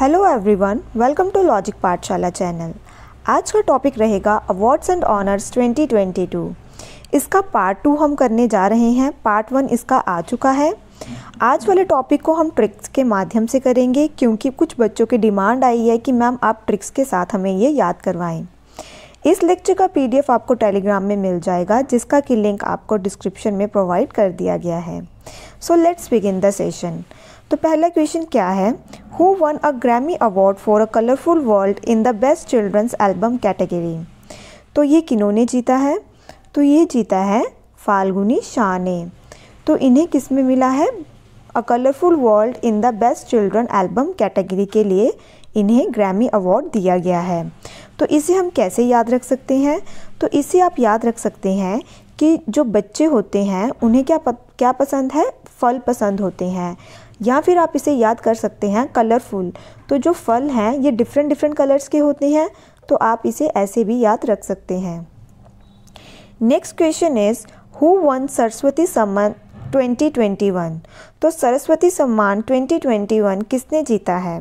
Hello everyone welcome to logic Pathshala channel आज का topic रहेगा अवार्ड्स एंड ऑनर्स 2022 इसका पार्ट टू हम करने जा रहे हैं पार्ट वन इसका आ चुका है आज वाले टॉपिक को हम ट्रिक्स के माध्यम से करेंगे क्योंकि कुछ बच्चों की डिमांड आई है कि मैम आप ट्रिक्स के साथ हमें ये याद करवाएं इस लेक्चर का पीडीएफ आपको टेलीग्राम में मिल जाएगा जिसका कि लिंक आपको डिस्क्रिप्शन में प्रोवाइड कर दिया गया है so let's begin the session तो पहला क्वेश्चन क्या है who won a Grammy award for a colourful world in the best children's album category तो ये किन्होंने जीता है तो ये जीता है फाल्गुनी शाह ने तो इन्हें किस में मिला है a colourful world in the best children album category के लिए इन्हें ग्रैमी अवार्ड दिया गया है तो इसे हम कैसे याद रख सकते हैं तो इसे आप याद रख सकते हैं कि जो बच्चे होते हैं उन्हें क्या प, क्या पसंद है फल पसंद होते हैं या फिर आप इसे याद कर सकते हैं कलरफुल तो जो फल हैं ये डिफरेंट डिफरेंट कलर्स के होते हैं तो आप इसे ऐसे भी याद रख सकते हैं next question is who won Saraswati Samman 2021 तो सरस्वती सम्मान 2021 किसने जीता है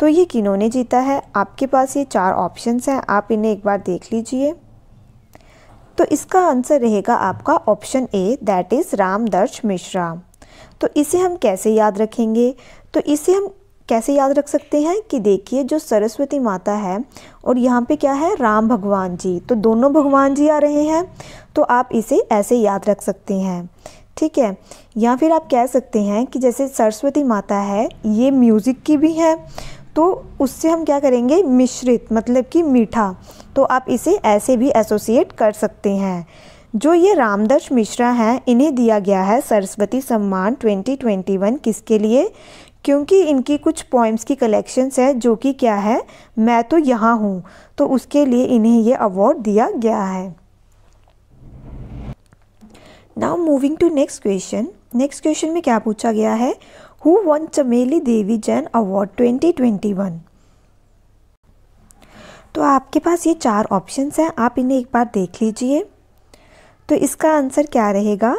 तो ये किन्होंने जीता है आपके पास ये चार ऑप्शंस हैं आप इन्हें एक बार देख लीजिए तो इसका आंसर रहेगा आपका option A that is Ramdarash Mishra तो इसे हम कैसे याद रखेंगे तो इसे हम कैसे याद रख सकते हैं कि देखिए जो सरस्वती माता है और यहाँ पे क्या है राम भगवान जी तो दोनों भगवान जी आ रहे हैं तो आप इसे ऐसे याद रख सकते हैं ठीक है या फिर आप कह सकते हैं कि जैसे सरस्वती माता है ये म्यूज़िक की भी है तो उससे हम क्या करेंगे मिश्रित मतलब कि मीठा तो आप इसे ऐसे भी एसोसिएट कर सकते हैं जो ये रामदर्श मिश्रा हैं इन्हें दिया गया है सरस्वती सम्मान 2021 किसके लिए क्योंकि इनकी कुछ पोइम्स की कलेक्शंस है जो कि क्या है मैं तो यहाँ हूँ तो उसके लिए इन्हें ये अवार्ड दिया गया है now moving to next question next question में क्या पूछा गया है हु वन चमेली देवी जैन अवार्ड 2021 तो आपके पास ये चार ऑप्शंस हैं आप इन्हें एक बार देख लीजिए तो इसका आंसर क्या रहेगा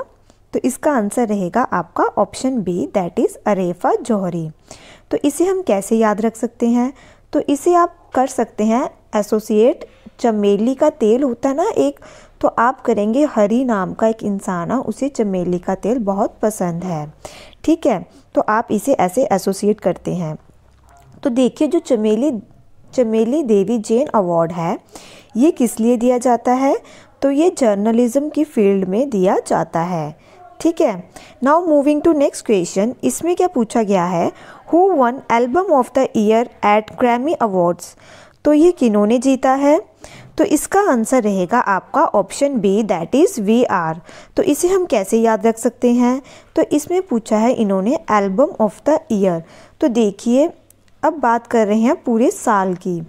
तो इसका आंसर रहेगा आपका option B that is Arefa Johari तो इसे हम कैसे याद रख सकते हैं तो इसे आप कर सकते हैं एसोसिएट चमेली का तेल होता है ना एक तो आप करेंगे हरी नाम का एक इंसान है हाँ, उसे चमेली का तेल बहुत पसंद है ठीक है तो आप इसे ऐसे एसोसिएट करते हैं तो देखिए जो चमेली चमेली देवी जैन अवार्ड है ये किस लिए दिया जाता है तो ये जर्नलिज्म की फील्ड में दिया जाता है ठीक है now moving to next question इसमें क्या पूछा गया है who won album of the year at Grammy awards तो ये किन्होंने जीता है तो इसका आंसर रहेगा आपका option B that is we are तो इसे हम कैसे याद रख सकते हैं तो इसमें पूछा है इन्होंने एल्बम ऑफ द ईयर तो देखिए अब बात कर रहे हैं पूरे साल की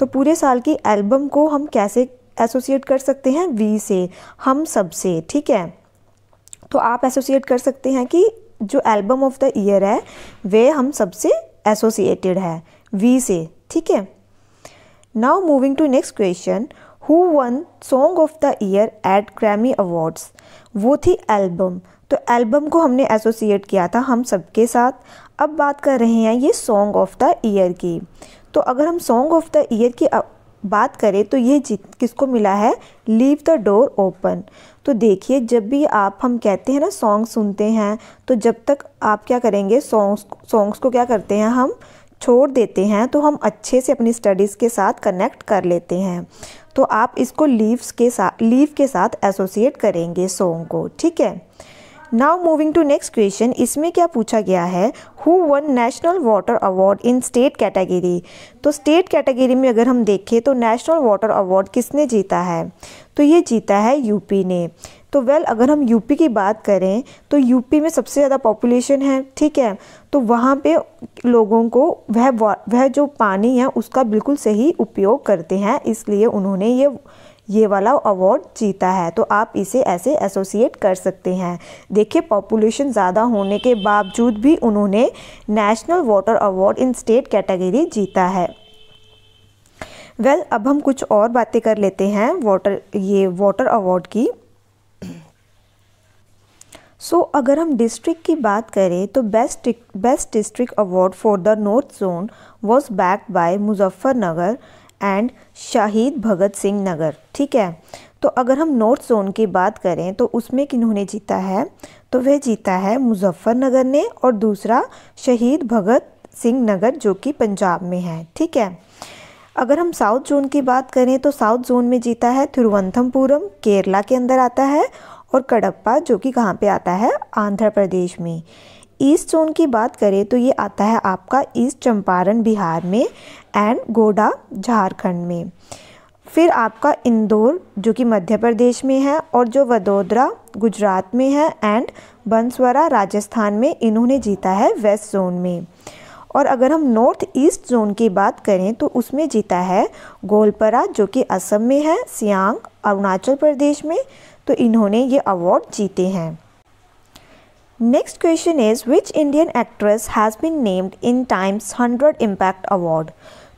तो पूरे साल की एल्बम को हम कैसे एसोसिएट कर सकते हैं वी से हम सब से ठीक है तो आप एसोसिएट कर सकते हैं कि जो एल्बम ऑफ द ईयर है वे हम सबसे एसोसिएटेड है वी से ठीक है now moving to next question who won song of the year at Grammy awards वो थी एल्बम तो एल्बम को हमने एसोसिएट किया था हम सबके साथ अब बात कर रहे हैं ये सॉन्ग ऑफ द ईयर की तो अगर हम सॉन्ग ऑफ द ईयर की बात करें तो ये जीत किसको मिला है लीव द डोर ओपन तो देखिए जब भी आप हम कहते हैं ना सॉन्ग सुनते हैं तो जब तक आप क्या करेंगे सॉन्ग्स सॉन्ग्स को क्या करते हैं हम छोड़ देते हैं तो हम अच्छे से अपनी स्टडीज़ के साथ कनेक्ट कर लेते हैं तो आप इसको लीव्स के साथ लीव के साथ एसोसिएट करेंगे सॉन्ग को ठीक है now moving to next question इसमें क्या पूछा गया है who won national water award in state category तो स्टेट कैटेगरी में अगर हम देखें तो नेशनल वाटर अवार्ड किसने जीता है तो ये जीता है यूपी ने तो वेल well, अगर हम यूपी की बात करें तो यूपी में सबसे ज़्यादा पॉपुलेशन है ठीक है तो वहाँ पे लोगों को वह वह जो पानी है उसका बिल्कुल सही उपयोग करते हैं इसलिए उन्होंने ये ये वाला अवार्ड जीता है तो आप इसे ऐसे एसोसिएट कर सकते हैं देखिए पॉपुलेशन ज़्यादा होने के बावजूद भी उन्होंने national water award in state category जीता है वेल well, अब हम कुछ और बातें कर लेते हैं वाटर ये वाटर अवार्ड की सो so, अगर हम डिस्ट्रिक्ट की बात करें तो best best district award for the north zone was bagged by Muzaffarnagar and Shaheed Bhagat Singh नगर ठीक है तो अगर हम नॉर्थ जोन की बात करें तो उसमें किन्होंने जीता है तो वह जीता है मुजफ्फरनगर ने और दूसरा शहीद भगत सिंह नगर जो कि पंजाब में है ठीक है अगर हम साउथ जोन की बात करें तो साउथ जोन में जीता है थिरुवंथमपुरम केरला के अंदर आता है और कड़प्पा जो कि कहाँ पे आता है आंध्र प्रदेश में ईस्ट जोन की बात करें तो ये आता है आपका ईस्ट चंपारण बिहार में एंड गोडा झारखंड में फिर आपका इंदौर जो कि मध्य प्रदेश में है और जो वडोदरा गुजरात में है एंड बंसवारा राजस्थान में इन्होंने जीता है वेस्ट जोन में और अगर हम नॉर्थ ईस्ट जोन की बात करें तो उसमें जीता है गोलपरा जो कि असम में है सियांग अरुणाचल प्रदेश में तो इन्होंने ये अवार्ड जीते हैं next question is which Indian actress has been named in Times hundred impact award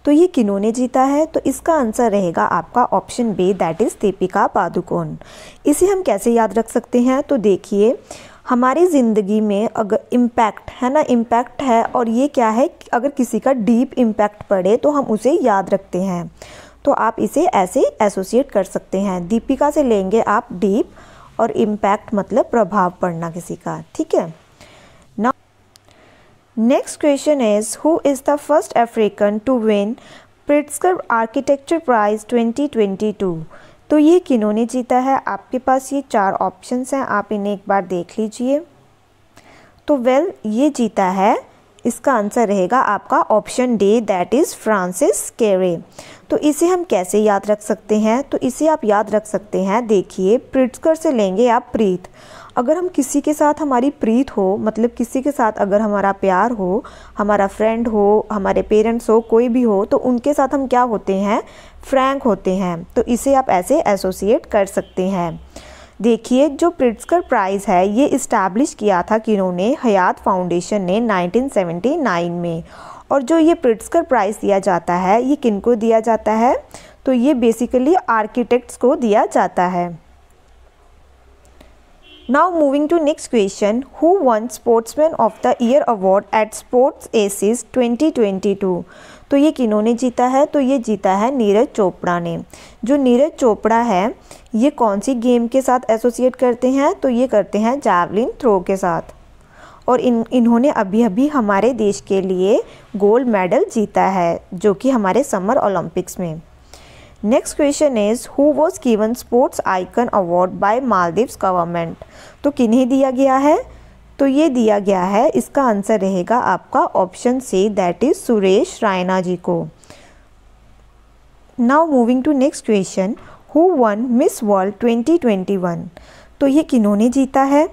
तो ये किन्होंने जीता है तो इसका आंसर रहेगा आपका option B that is Deepika Padukone इसे हम कैसे याद रख सकते हैं तो देखिए हमारी ज़िंदगी में अगर इम्पैक्ट है ना इम्पैक्ट है और ये क्या है अगर किसी का डीप इम्पैक्ट पड़े तो हम उसे याद रखते हैं तो आप इसे ऐसे एसोसिएट कर सकते हैं दीपिका से लेंगे आप डीप और इम्पैक्ट मतलब प्रभाव पड़ना किसी का ठीक है next question is who is the first African to win Pritzker architecture prize 2022? तो ये किन्होंने जीता है आपके पास ये चार ऑप्शंस हैं आप इन्हें एक बार देख लीजिए तो वेल well, ये जीता है इसका आंसर रहेगा आपका option D that is Francis Kere तो इसे हम कैसे याद रख सकते हैं तो इसे आप याद रख सकते हैं देखिए प्रिट्सकर से लेंगे आप प्रीत अगर हम किसी के साथ हमारी प्रीत हो मतलब किसी के साथ अगर हमारा प्यार हो हमारा फ्रेंड हो हमारे पेरेंट्स हो कोई भी हो तो उनके साथ हम क्या होते हैं फ्रैंक होते हैं तो इसे आप ऐसे एसोसिएट कर सकते हैं देखिए जो प्रिट्सकर प्राइज़ है ये इस्टेब्लिश किया था किन्होंने हयात फाउंडेशन ने 1979 में और जो ये प्रिट्सकर प्राइज़ दिया जाता है ये को दिया जाता है तो ये बेसिकली आर्किटेक्ट्स को दिया जाता है Now moving to next question, who won Sportsman of the Year award at Sports Aces 2022? तो ये किन्होंने जीता है तो ये जीता है नीरज चोपड़ा ने जो नीरज चोपड़ा है ये कौन सी गेम के साथ एसोसिएट करते हैं तो ये करते हैं जैवलिन थ्रो के साथ और इन इन्होंने अभी अभी हमारे देश के लिए गोल्ड मेडल जीता है जो कि हमारे समर ओलंपिक्स में next question is who was given sports icon award by Maldives government तो किन्हें दिया गया है तो ये दिया गया है इसका आंसर रहेगा आपका option C that is Suresh Raina ji को now moving to next question who won Miss World 2021 तो ये किन्होंने जीता है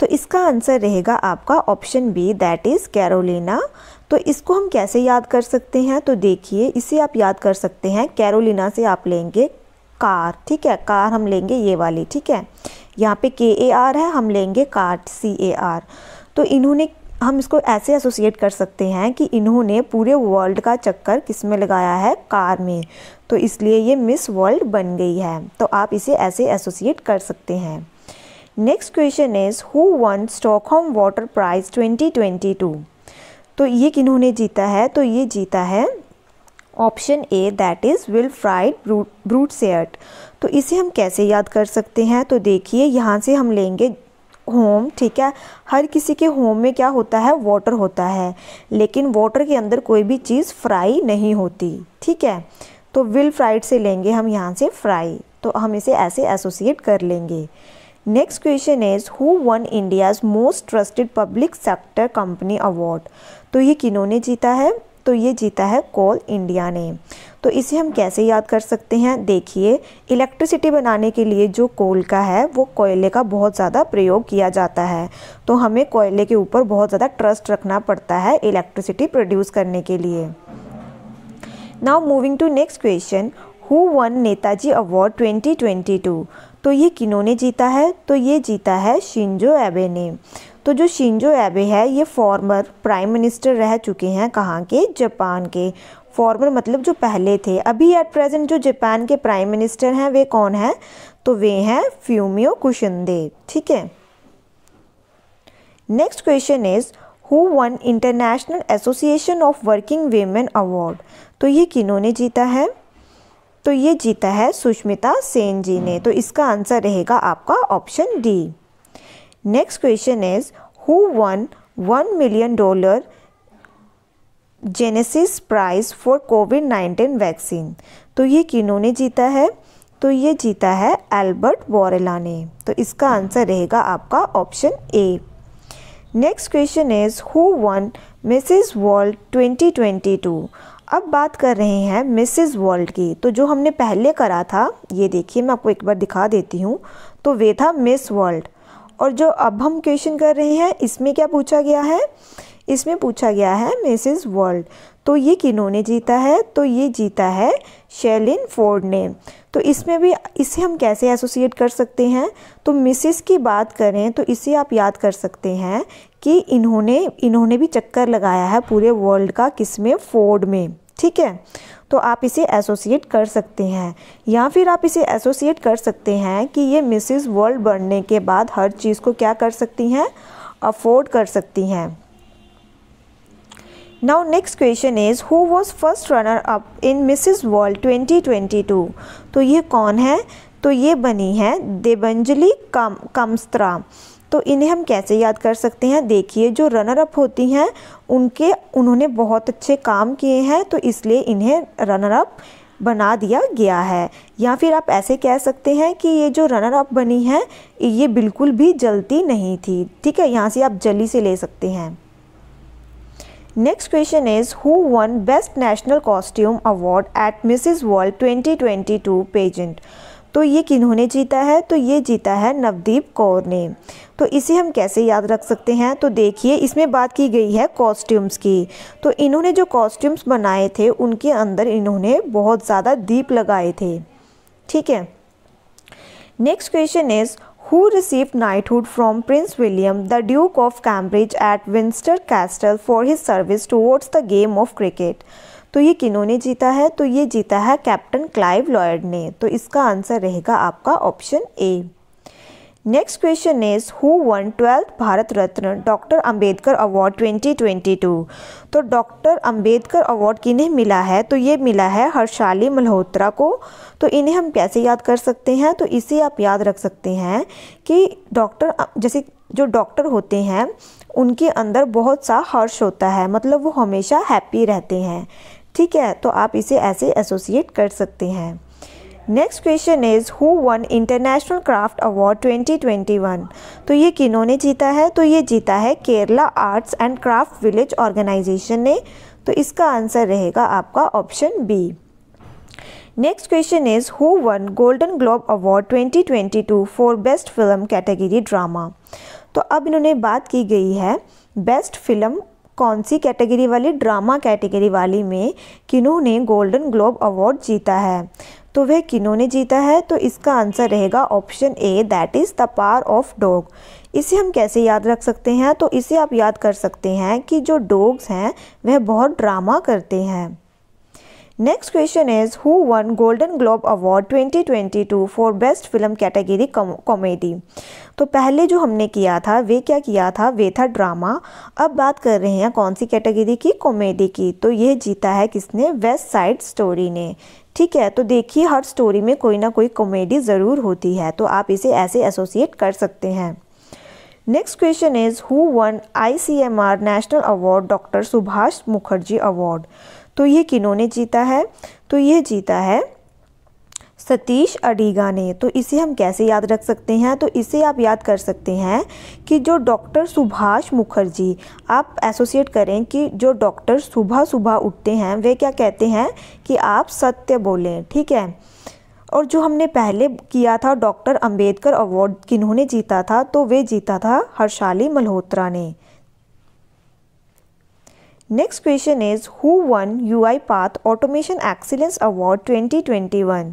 तो इसका आंसर रहेगा आपका option B that is Karolina तो इसको हम कैसे याद कर सकते हैं तो देखिए इसे आप याद कर सकते हैं कैरोलिना से आप लेंगे कार ठीक है कार हम लेंगे ये वाली ठीक है यहाँ पे के ए आर है हम लेंगे कार्ट सी ए आर तो इन्होंने हम इसको ऐसे एसोसिएट कर सकते हैं कि इन्होंने पूरे वर्ल्ड का चक्कर किस में लगाया है कार में तो इसलिए ये मिस वर्ल्ड बन गई है तो आप इसे ऐसे एसोसिएट कर सकते हैं next question is who won Stockholm water prize 2022 तो ये किन्होंने जीता है तो ये जीता है option A that is Wilfried Brutsaert तो इसे हम कैसे याद कर सकते हैं तो देखिए यहाँ से हम लेंगे होम ठीक है हर किसी के होम में क्या होता है वाटर होता है लेकिन वाटर के अंदर कोई भी चीज़ फ्राई नहीं होती ठीक है तो विल फ्राइड से लेंगे हम यहाँ से फ्राई तो हम इसे ऐसे एसोसिएट कर लेंगे next question is who won India's most trusted public sector company award तो ये किन्होंने जीता है तो ये जीता है कोल इंडिया ने तो इसे हम कैसे याद कर सकते हैं देखिए इलेक्ट्रिसिटी बनाने के लिए जो कोल का है वो कोयले का बहुत ज़्यादा प्रयोग किया जाता है तो हमें कोयले के ऊपर बहुत ज़्यादा ट्रस्ट रखना पड़ता है इलेक्ट्रिसिटी प्रोड्यूस करने के लिए now moving to next question who won Netaji award 2022 तो ये किन्होंने जीता है तो ये जीता है शिंजो एबे ने तो जो शिंजो एबे है ये फॉर्मर प्राइम मिनिस्टर रह चुके हैं कहाँ के जापान के फॉर्मर मतलब जो पहले थे अभी एट प्रेजेंट जो जापान के प्राइम मिनिस्टर हैं वे कौन हैं तो वे हैं फ्यूमियो कुशिंदे ठीक है next question is who won International Association of Working Women award तो ये किन्होंने जीता है तो ये जीता है सुष्मिता सेन जी ने तो इसका आंसर रहेगा आपका option D next question is who won one million dollar Genesis prize for COVID nineteen vaccine तो ये किन्होंने जीता है तो ये जीता है एल्बर्ट बोरेला ने तो इसका आंसर रहेगा आपका option A next question is who won Mrs World twenty twenty two अब बात कर रहे हैं मिसिज़ वर्ल्ड की तो जो हमने पहले करा था ये देखिए मैं आपको एक बार दिखा देती हूँ तो वे था मिस वर्ल्ड और जो अब हम क्वेश्चन कर रहे हैं इसमें क्या पूछा गया है इसमें पूछा गया है मिसिज़ वर्ल्ड तो ये किन्होंने जीता है तो ये जीता है शेलिन फोर्ड ने तो इसमें भी इसे हम कैसे एसोसिएट कर सकते हैं तो मिसिस की बात करें तो इसे आप याद कर सकते हैं कि इन्होंने इन्होंने भी चक्कर लगाया है पूरे वर्ल्ड का किस में फोर्ड में ठीक है तो आप इसे एसोसिएट कर सकते हैं या फिर आप इसे एसोसिएट कर सकते हैं कि ये मिसिस वर्ल्ड बनने के बाद हर चीज़ को क्या कर सकती हैं अफोर्ड कर सकती हैं Now next question is who was first runner up in Mrs. World 2022? तो ये कौन है तो ये बनी है देबंजली कम कमस्त्रा तो इन्हें हम कैसे याद कर सकते हैं देखिए जो रनर अप होती हैं उनके उन्होंने बहुत अच्छे काम किए हैं तो इसलिए इन्हें रनर अप बना दिया गया है या फिर आप ऐसे कह सकते हैं कि ये जो रनर अप बनी है ये बिल्कुल भी जलती नहीं थी ठीक है यहाँ से आप जली से ले सकते हैं Next question is Who won Best National Costume Award at Mrs. World 2022 pageant? तो ये किन्होंने जीता है तो ये जीता है नवदीप कौर ने तो इसे हम कैसे याद रख सकते हैं तो देखिए इसमें बात की गई है कॉस्ट्यूम्स की तो इन्होंने जो कॉस्ट्यूम्स बनाए थे उनके अंदर इन्होंने बहुत ज़्यादा दीप लगाए थे ठीक है next question is who received knighthood from Prince William, the Duke of Cambridge at Windsor Castle for his service towards the game of cricket. तो ये किन्होंने जीता है तो ये जीता है कैप्टन क्लाइव लॉयड ने तो इसका आंसर रहेगा आपका option A next question is who won twelfth Bharat Ratna doctor Ambedkar award 2022 तो डॉक्टर अंबेडकर अवार्ड किन्हें मिला है तो ये मिला है हर्षाली मल्होत्रा को तो इन्हें हम कैसे याद कर सकते हैं तो इसे आप याद रख सकते हैं कि डॉक्टर जैसे जो डॉक्टर होते हैं उनके अंदर बहुत सा हर्ष होता है मतलब वो हमेशा हैप्पी रहते हैं ठीक है तो आप इसे ऐसे एसोसिएट कर सकते हैं next question is who won international craft award 2021 तो ये किन्होंने जीता है तो ये जीता है Kerala arts and craft village organization ने तो इसका आंसर रहेगा आपका option B next question is who won Golden Globe award 2022 for best film category drama तो अब इन्होंने बात की गई है बेस्ट फिल्म कौन सी कैटेगरी वाली ड्रामा कैटेगरी वाली में किनू ने गोल्डन ग्लोब अवार्ड जीता है तो वह किनू ने जीता है तो इसका आंसर रहेगा option A that is the power of dog इसे हम कैसे याद रख सकते हैं तो इसे आप याद कर सकते हैं कि जो डॉग्स हैं वह बहुत ड्रामा करते हैं next question is who won Golden Globe award 2022 for best film category comedy तो पहले जो हमने किया था वे क्या किया था वे था ड्रामा अब बात कर रहे हैं कौन सी कैटेगरी की कॉमेडी की तो ये जीता है किसने वेस्ट साइड स्टोरी ने ठीक है तो देखिए हर स्टोरी में कोई ना कोई कॉमेडी ज़रूर होती है तो आप इसे ऐसे एसोसिएट कर सकते हैं next question is who won R national award doctor Subhash Mukherjee award तो ये किन्होंने जीता है तो ये जीता है सतीश अडीगा ने तो इसे हम कैसे याद रख सकते हैं तो इसे आप याद कर सकते हैं कि जो डॉक्टर सुभाष मुखर्जी आप एसोसिएट करें कि जो डॉक्टर सुबह सुबह उठते हैं वे क्या कहते हैं कि आप सत्य बोलें ठीक है और जो हमने पहले किया था डॉक्टर अंबेडकर अवार्ड किन्होंने जीता था तो वे जीता था हर्षाली मल्होत्रा ने next question is who won UiPath automation excellence award 2021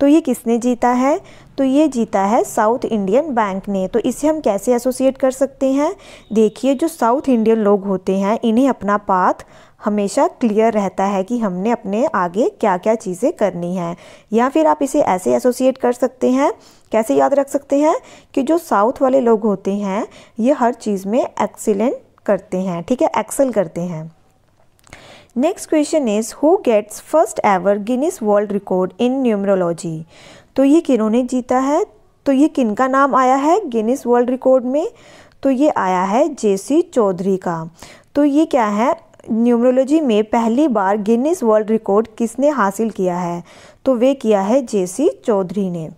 तो ये किसने जीता है तो ये जीता है साउथ इंडियन बैंक ने तो इसे हम कैसे एसोसिएट कर सकते हैं देखिए जो साउथ इंडियन लोग होते हैं इन्हें अपना पाथ हमेशा क्लियर रहता है कि हमने अपने आगे क्या क्या चीज़ें करनी हैं या फिर आप इसे ऐसे एसोसिएट कर सकते हैं कैसे याद रख सकते हैं कि जो साउथ वाले लोग होते हैं ये हर चीज़ में एक्सीलेंट करते हैं ठीक है एक्सेल करते हैं next question is who gets first ever Guinness World Record in numerology तो ये किन्होंने जीता है तो ये किन का नाम आया है गिनीस वर्ल्ड रिकॉर्ड में तो ये आया है जे सी चौधरी का तो ये क्या है न्यूमरोलॉजी में पहली बार गिनीस वर्ल्ड रिकॉर्ड किसने हासिल किया है तो वे किया है जे सी चौधरी ने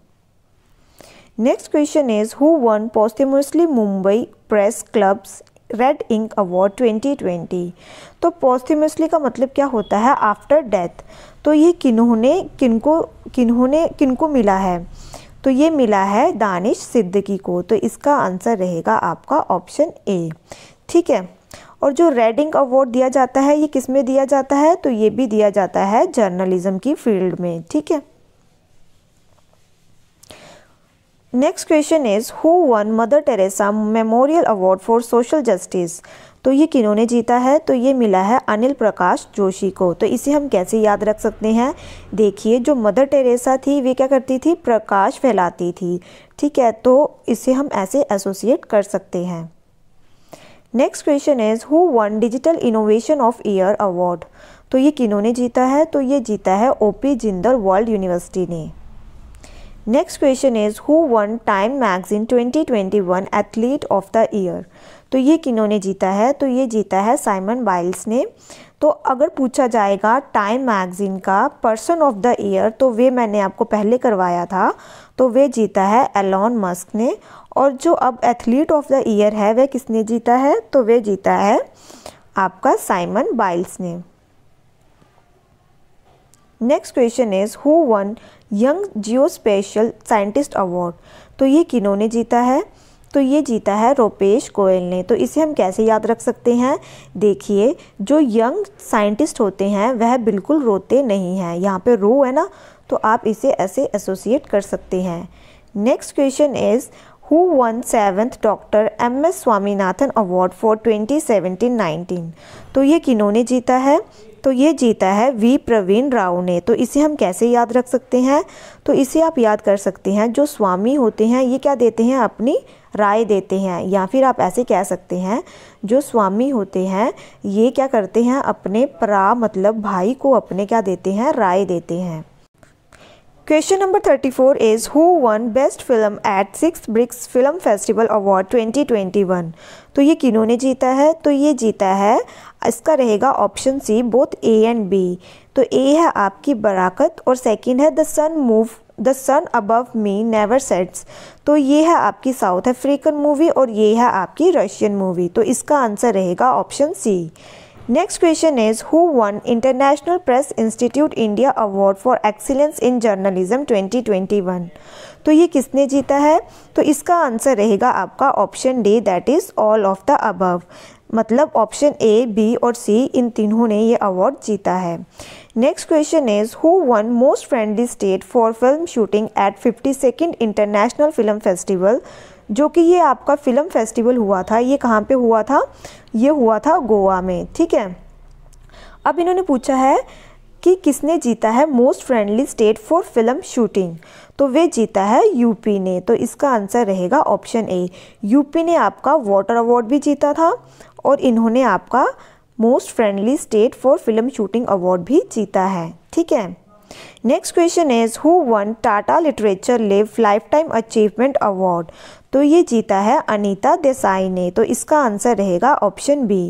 next question is who won posthumously Mumbai press club's red ink award 2020 तो पोस्थीमसली का मतलब क्या होता है आफ्टर डेथ तो ये किन्होंने किनको किन्होंने किनको मिला है तो ये मिला है दानिश सिद्दकी को तो इसका आंसर रहेगा आपका ऑप्शन ए ठीक है और जो रेड इंक अवार्ड दिया जाता है ये किस में दिया जाता है तो ये भी दिया जाता है जर्नलिज्म की फील्ड में ठीक है next question is who won Mother Teresa memorial award for social justice तो ये किन्होंने जीता है तो ये मिला है अनिल प्रकाश जोशी को तो इसे हम कैसे याद रख सकते हैं देखिए जो मदर टेरेसा थी वे क्या करती थी प्रकाश फैलाती थी ठीक है तो इसे हम ऐसे एसोसिएट कर सकते हैं next question is who won digital innovation of year award तो ये किन्होंने जीता है तो ये जीता है ओपी जिंदल वर्ल्ड यूनिवर्सिटी ने next question is who won Time magazine 2021 athlete of the year तो ये किन्होंने जीता है तो ये जीता है साइमन बाइल्स ने तो अगर पूछा जाएगा टाइम मैगजीन का पर्सन ऑफ द ईयर तो वे मैंने आपको पहले करवाया था तो वे जीता है एलॉन मस्क ने और जो अब एथलीट ऑफ द ईयर है वह किसने जीता है तो वे जीता है आपका साइमन बाइल्स ने next question is who won young geospatial scientist award तो ये किन्होंने जीता है तो ये जीता है रोपेश गोयल ने तो इसे हम कैसे याद रख सकते हैं देखिए जो यंग साइंटिस्ट होते हैं वह बिल्कुल रोते नहीं हैं यहाँ पे रो है ना तो आप इसे ऐसे एसोसिएट कर सकते हैं next question is who won seventh doctor M S Swaminathan award for twenty seventeen nineteen तो ये किन्होंने जीता है तो ये जीता है वी प्रवीण राव ने तो इसे हम कैसे याद रख सकते हैं तो इसे आप याद कर सकते हैं जो स्वामी होते हैं ये क्या देते हैं अपनी राय देते हैं या फिर आप ऐसे कह सकते हैं जो स्वामी होते हैं ये क्या करते हैं अपने परा मतलब भाई को अपने क्या देते हैं राय देते हैं Question number 34 is Who won Best Film at 6th festival Film Festival Award 2021? तो ये ने जीता है तो ये जीता है इसका रहेगा option C both A and B तो ए है आपकी बराकत और सेकंड है the sun move the sun above me never sets तो ये है आपकी साउथ अफ्रीकन मूवी और ये है आपकी रशियन मूवी तो इसका आंसर रहेगा option C next question is who won international press institute India award for excellence in journalism 2021? तो ये किसने जीता है तो इसका आंसर रहेगा आपका option D that is all of the above मतलब ऑप्शन ए बी और सी इन तीनों ने ये अवार्ड जीता है next question is who won most friendly state for film shooting at fifty second international film festival जो कि ये आपका फ़िल्म फेस्टिवल हुआ था ये कहाँ पे हुआ था ये हुआ था गोवा में ठीक है अब इन्होंने पूछा है कि किसने जीता है most friendly state for film shooting तो वे जीता है यूपी ने तो इसका आंसर रहेगा ऑप्शन ए यूपी ने आपका वाटर अवार्ड भी जीता था और इन्होंने आपका most friendly state for film shooting award भी जीता है ठीक है next question is who won Tata literature live lifetime achievement award तो ये जीता है अनीता देसाई ने तो इसका आंसर रहेगा ऑप्शन बी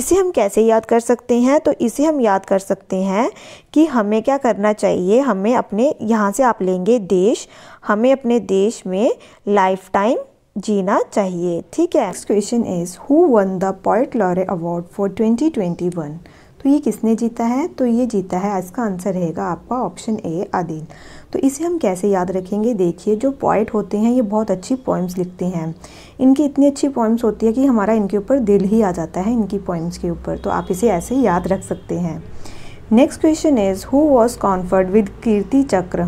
इसे हम कैसे याद कर सकते हैं तो इसे हम याद कर सकते हैं कि हमें क्या करना चाहिए हमें अपने यहाँ से आप लेंगे देश हमें अपने देश में लाइफ टाइम जीना चाहिए ठीक है next question is who won the poet laureate award for 2021 तो ये किसने जीता है तो ये जीता है इसका आंसर रहेगा आपका ऑप्शन ए आदिल तो इसे हम कैसे याद रखेंगे देखिए जो पॉइट होते हैं ये बहुत अच्छी पोइम्स लिखते हैं इनकी इतनी अच्छी पोइम्स होती है कि हमारा इनके ऊपर दिल ही आ जाता है इनकी पोइम्स के ऊपर तो आप इसे ऐसे याद रख सकते हैं next question is who was conferred with Kirti Chakra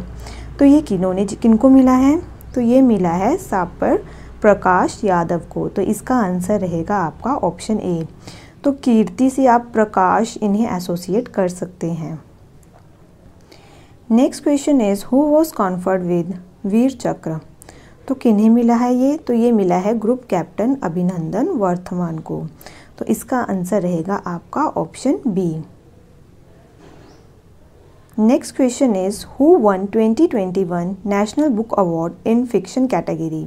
तो ये किन किनको मिला है तो ये मिला है सापर प्रकाश यादव को तो इसका आंसर रहेगा आपका ऑप्शन ए तो कीर्ति से आप प्रकाश इन्हें एसोसिएट कर सकते हैं next question is who was conferred with Vir Chakra तो किन्हें मिला है ये तो ये मिला है ग्रुप कैप्टन अभिनंदन वर्थमान को तो इसका आंसर रहेगा आपका option B next question is who won 2021 national book award in fiction category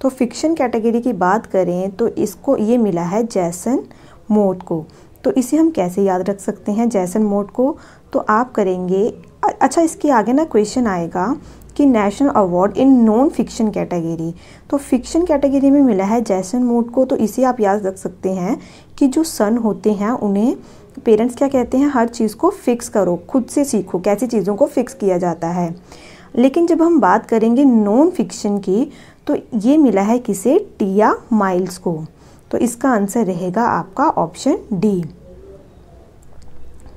तो फिक्शन कैटेगरी की बात करें तो इसको ये मिला है जैसन मोट को तो इसे हम कैसे याद रख सकते हैं जैसन मोट को तो आप करेंगे अच्छा इसके आगे ना क्वेश्चन आएगा कि national award in non fiction category तो फिक्शन कैटेगरी में मिला है जैसन मोड को तो इसे आप याद रख सकते हैं कि जो सन होते हैं उन्हें पेरेंट्स क्या कहते हैं हर चीज़ को फिक्स करो खुद से सीखो कैसी चीज़ों को फिक्स किया जाता है लेकिन जब हम बात करेंगे नॉन फिक्शन की तो ये मिला है किसे टिया माइल्स को तो इसका आंसर रहेगा आपका option D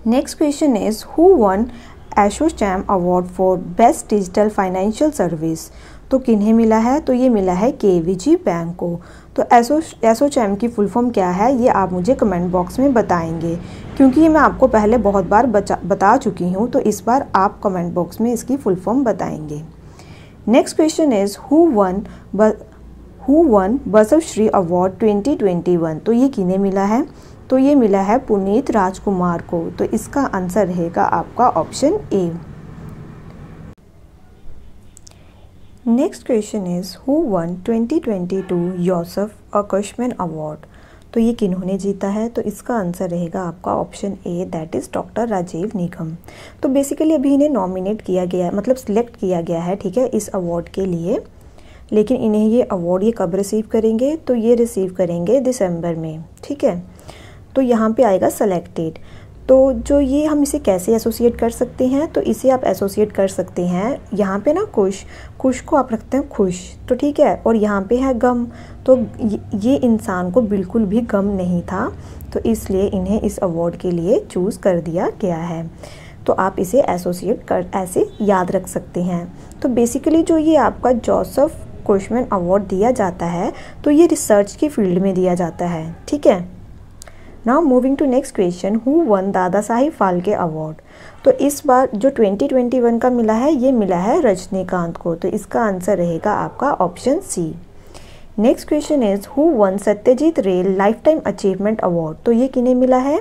next question is who won ASSOCHAM award for best digital financial service तो किन्हें मिला है तो ये मिला है के बैंक को तो एसो एसोचैम की फुल फॉर्म क्या है ये आप मुझे कमेंट बॉक्स में बताएंगे क्योंकि ये मैं आपको पहले बहुत बार बचा बता चुकी हूँ तो इस बार आप कमेंट बॉक्स में इसकी फुल फॉर्म बताएंगे next question is who won who won Basava Shri award 2021 तो ये किन्हें मिला है तो ये मिला है पुनीत राजकुमार को तो इसका आंसर रहेगा आपका option A next question is who won 2022 योसफ अकश्मन अवार्ड तो ये किन्होंने जीता है तो इसका आंसर रहेगा आपका option A that is doctor Rajiv Nigam तो बेसिकली अभी इन्हें नॉमिनेट किया गया है मतलब सिलेक्ट किया गया है ठीक है इस अवार्ड के लिए लेकिन इन्हें ये अवार्ड ये कब रिसीव करेंगे तो ये रिसीव करेंगे दिसंबर में ठीक है तो यहाँ पे आएगा सेलेक्टेड तो जो ये हम इसे कैसे एसोसिएट कर सकते हैं तो इसे आप एसोसिएट कर सकते हैं यहाँ पे ना खुश खुश को आप रखते हैं खुश तो ठीक है और यहाँ पे है गम तो ये इंसान को बिल्कुल भी गम नहीं था तो इसलिए इन्हें इस अवार्ड के लिए चूज़ कर दिया गया है तो आप इसे एसोसिएट कर ऐसे याद रख सकते हैं तो बेसिकली जो ये आपका जोसफ कोशमैन अवार्ड दिया जाता है तो ये रिसर्च की फील्ड में दिया जाता है ठीक है now moving to next question who won Dadasaheb Phalke award तो इस बार जो 2021 का मिला है ये मिला है रजनीकांत को तो इसका आंसर रहेगा आपका option C next question is who won Satyajit Ray lifetime achievement award तो ये किन्हें मिला है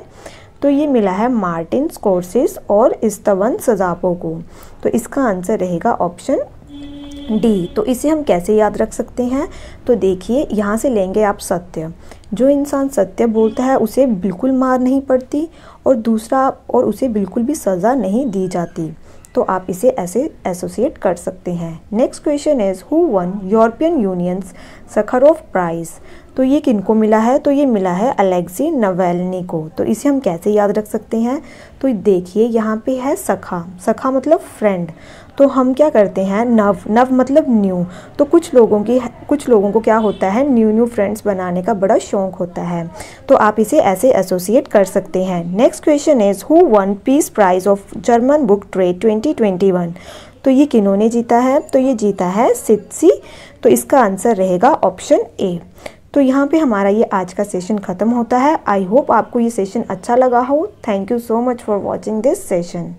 तो ये मिला है मार्टिन स्कोर्सिस और इस्तवन सजापो को तो इसका आंसर रहेगा ऑप्शन डी तो इसे हम कैसे याद रख सकते हैं तो देखिए यहाँ से लेंगे आप सत्य जो इंसान सत्य बोलता है उसे बिल्कुल मार नहीं पड़ती और दूसरा और उसे बिल्कुल भी सज़ा नहीं दी जाती तो आप इसे ऐसे एसोसिएट कर सकते हैं next question is who won European Union's Sakharov prize तो ये किनको मिला है तो ये मिला है अलेक्सी नवेलनी को तो इसे हम कैसे याद रख सकते हैं तो देखिए यहाँ पे है सखा सखा मतलब फ्रेंड तो हम क्या करते हैं नव नव मतलब न्यू तो कुछ लोगों की कुछ लोगों को क्या होता है न्यू न्यू फ्रेंड्स बनाने का बड़ा शौक होता है तो आप इसे ऐसे एसोसिएट कर सकते हैं next question is who won peace prize of German book trade twenty twenty one तो ये किन्होंने जीता है तो ये जीता है सिद्सी तो इसका आंसर रहेगा ऑप्शन ए तो यहाँ पे हमारा ये आज का सेशन ख़त्म होता है आई होप आपको ये सेशन अच्छा लगा हो thank you so much for watching this session